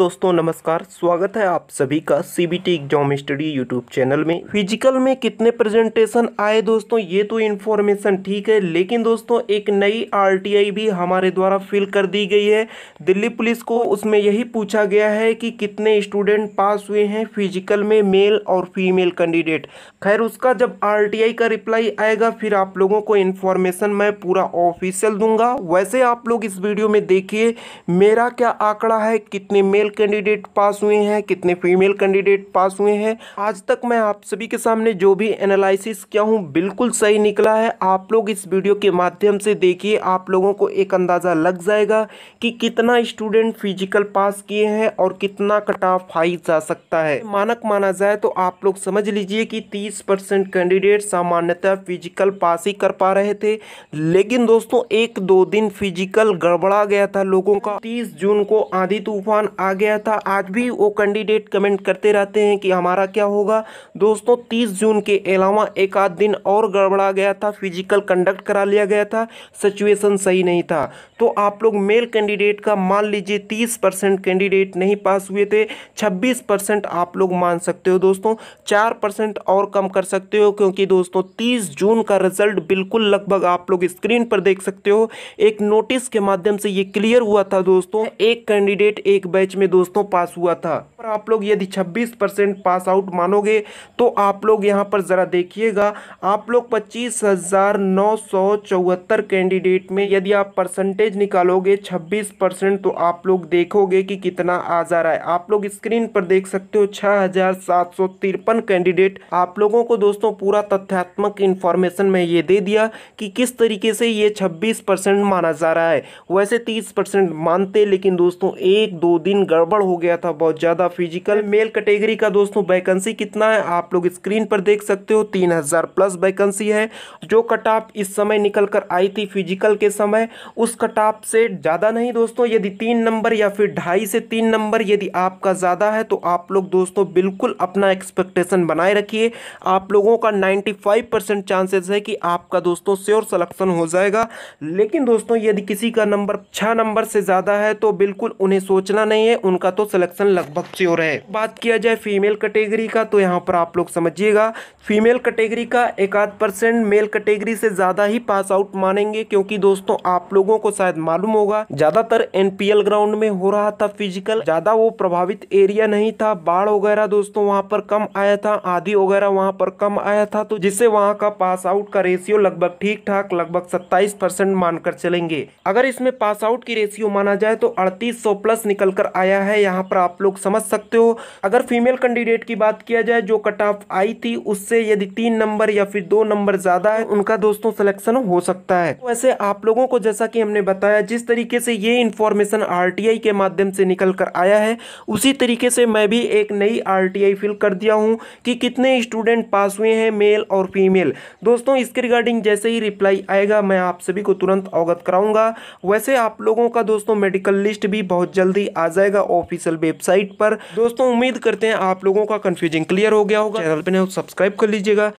दोस्तों नमस्कार स्वागत है आप सभी का C B T exam study YouTube channel में फिजिकल में कितने प्रेजेंटेशन आए दोस्तों ये तो इन्फॉर्मेशन ठीक है लेकिन दोस्तों एक नई आरटीआई भी हमारे द्वारा फिल कर दी गई है दिल्ली पुलिस को उसमें यही पूछा गया है कि कितने स्टूडेंट पास हुए हैं फिजिकल में मेल और फीमेल कैंडिडेट खैर उसका जब आर का रिप्लाई आएगा फिर आप लोगों को इन्फॉर्मेशन मैं पूरा ऑफिशियल दूंगा वैसे आप लोग इस वीडियो में देखिए मेरा क्या आंकड़ा है कितने मेल कैंडिडेट पास हुए हैं कितने फीमेल कैंडिडेट पास हुए हैं आज तक मैं आप सभी के सामने जो भी एनालिसिस किया हूँ बिल्कुल सही निकला है आप लोग इस वीडियो के माध्यम से देखिए आप लोगों को एक अंदाज़ा लग जाएगा कि कितना स्टूडेंट फिजिकल पास किए हैं और कितना कट ऑफ हाई जा सकता है मानक माना जाए तो आप लोग समझ लीजिए कि तीस कैंडिडेट सामान्यतः फिजिकल पास ही कर पा रहे थे लेकिन दोस्तों एक दो दिन फिजिकल गड़बड़ा गया था लोगों का तीस जून को आधी तूफान आ गया गया था आज भी वो कैंडिडेट कमेंट करते रहते हैं कि हमारा क्या होगा दोस्तों 30 जून के अलावा एक आध दिन और गड़बड़ा गया था फिजिकल कंडक्ट करा लिया गया था सिचुएशन सही नहीं था तो आप लोग मेल कैंडिडेट का मान लीजिए तीस परसेंट कैंडिडेट नहीं पास हुए थे छब्बीस परसेंट आप लोग मान सकते हो दोस्तों चार परसेंट और कम कर सकते हो क्योंकि दोस्तों तीस जून का रिजल्ट बिल्कुल लगभग आप लोग स्क्रीन पर देख सकते हो एक नोटिस के माध्यम से ये क्लियर हुआ था दोस्तों एक कैंडिडेट एक बैच में दोस्तों पास हुआ था पर आप लोग यदि 26 परसेंट पास आउट मानोगे तो आप लोग यहाँ पर ज़रा देखिएगा आप लोग पच्चीस हज़ार नौ सौ चौहत्तर कैंडिडेट में यदि आप परसेंटेज निकालोगे 26 परसेंट तो आप लोग देखोगे कि कितना आ जा रहा है आप लोग स्क्रीन पर देख सकते हो छः कैंडिडेट आप लोगों को दोस्तों पूरा तथ्यात्मक इन्फॉर्मेशन में ये दे दिया कि किस तरीके से ये 26 परसेंट माना जा रहा है वैसे 30 परसेंट मानते लेकिन दोस्तों एक दो दिन गड़बड़ हो गया था बहुत ज़्यादा फिजिकल मेल कैटेगरी का दोस्तों वैकेंसी कितना है आप लोग स्क्रीन पर देख सकते हो तीन हज़ार प्लस वैकेंसी है जो कट ऑफ इस समय निकल कर आई थी फिजिकल के समय उस कट ऑफ से ज़्यादा नहीं दोस्तों यदि तीन नंबर या फिर ढाई से तीन नंबर यदि आपका ज़्यादा है तो आप लोग दोस्तों बिल्कुल अपना एक्सपेक्टेशन बनाए रखिए आप लोगों का नाइन्टी परसेंट चांसेस है कि आपका दोस्तों श्योर सलेक्शन हो जाएगा लेकिन दोस्तों यदि किसी का नंबर छः नंबर से ज़्यादा है तो बिल्कुल उन्हें सोचना नहीं है उनका तो सिलेक्शन लगभग श्योर है बात किया जाए फीमेल कैटेगरी का तो यहाँ पर आप लोग समझिएगा फीमेल कैटेगरी का एक आध परसेंट मेल कैटेगरी से ज़्यादा ही पास आउट मानेंगे क्योंकि दोस्तों आप लोगों को शायद मालूम होगा ज़्यादातर एनपीएल ग्राउंड में हो रहा था फिजिकल ज़्यादा वो प्रभावित एरिया नहीं था बाढ़ वगैरह दोस्तों वहाँ पर कम आया था आधी वगैरह वहाँ पर कम आया था तो जिससे वहाँ का पास आउट का रेशियो लगभग ठीक ठाक लगभग सत्ताईस परसेंट मानकर चलेंगे अगर इसमें पास आउट की रेशियो माना जाए तो अड़तीस प्लस निकल कर आया आया है यहाँ पर आप लोग समझ सकते हो अगर फीमेल कैंडिडेट की बात किया जाए जो कट ऑफ आई थी उससे यदि तीन नंबर या फिर दो नंबर ज़्यादा है उनका दोस्तों सिलेक्शन हो सकता है वैसे तो आप लोगों को जैसा कि हमने बताया जिस तरीके से ये इन्फॉर्मेशन आर के माध्यम से निकल कर आया है उसी तरीके से मैं भी एक नई आर फिल कर दिया हूँ कि कितने स्टूडेंट पास हुए हैं मेल और फीमेल दोस्तों इसके रिगार्डिंग जैसे ही रिप्लाई आएगा मैं आप सभी को तुरंत अवगत कराऊंगा वैसे आप लोगों का दोस्तों मेडिकल लिस्ट भी बहुत जल्दी आ जाएगा ऑफिशियल वेबसाइट पर दोस्तों उम्मीद करते हैं आप लोगों का कंफ्यूजन क्लियर हो गया होगा चैनल पर तो सब्सक्राइब कर लीजिएगा